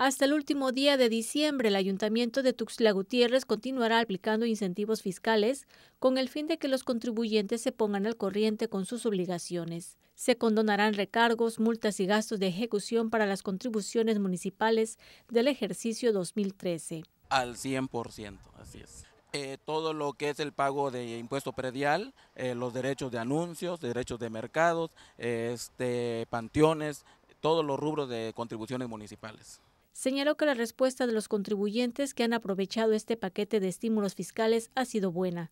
Hasta el último día de diciembre, el Ayuntamiento de Tuxtla Gutiérrez continuará aplicando incentivos fiscales con el fin de que los contribuyentes se pongan al corriente con sus obligaciones. Se condonarán recargos, multas y gastos de ejecución para las contribuciones municipales del ejercicio 2013. Al 100%, así es. Eh, todo lo que es el pago de impuesto predial, eh, los derechos de anuncios, derechos de mercados, este, panteones, todos los rubros de contribuciones municipales señaló que la respuesta de los contribuyentes que han aprovechado este paquete de estímulos fiscales ha sido buena.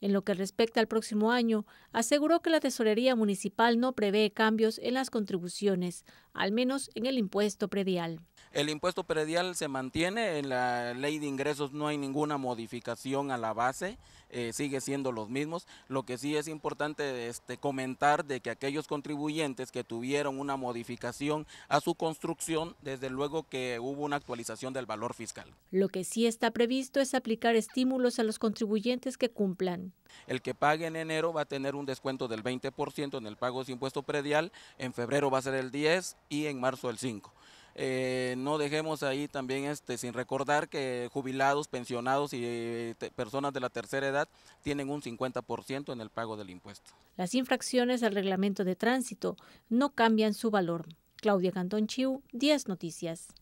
En lo que respecta al próximo año, aseguró que la Tesorería Municipal no prevé cambios en las contribuciones, al menos en el impuesto predial. El impuesto predial se mantiene, en la ley de ingresos no hay ninguna modificación a la base, eh, sigue siendo los mismos. Lo que sí es importante este, comentar de que aquellos contribuyentes que tuvieron una modificación a su construcción, desde luego que hubo una actualización del valor fiscal. Lo que sí está previsto es aplicar estímulos a los contribuyentes que cumplan. El que pague en enero va a tener un descuento del 20% en el pago de impuesto predial, en febrero va a ser el 10 y en marzo el 5. Eh, no dejemos ahí también este, sin recordar que jubilados, pensionados y eh, personas de la tercera edad tienen un 50% en el pago del impuesto. Las infracciones al reglamento de tránsito no cambian su valor. Claudia Cantón Chiu, 10 Noticias.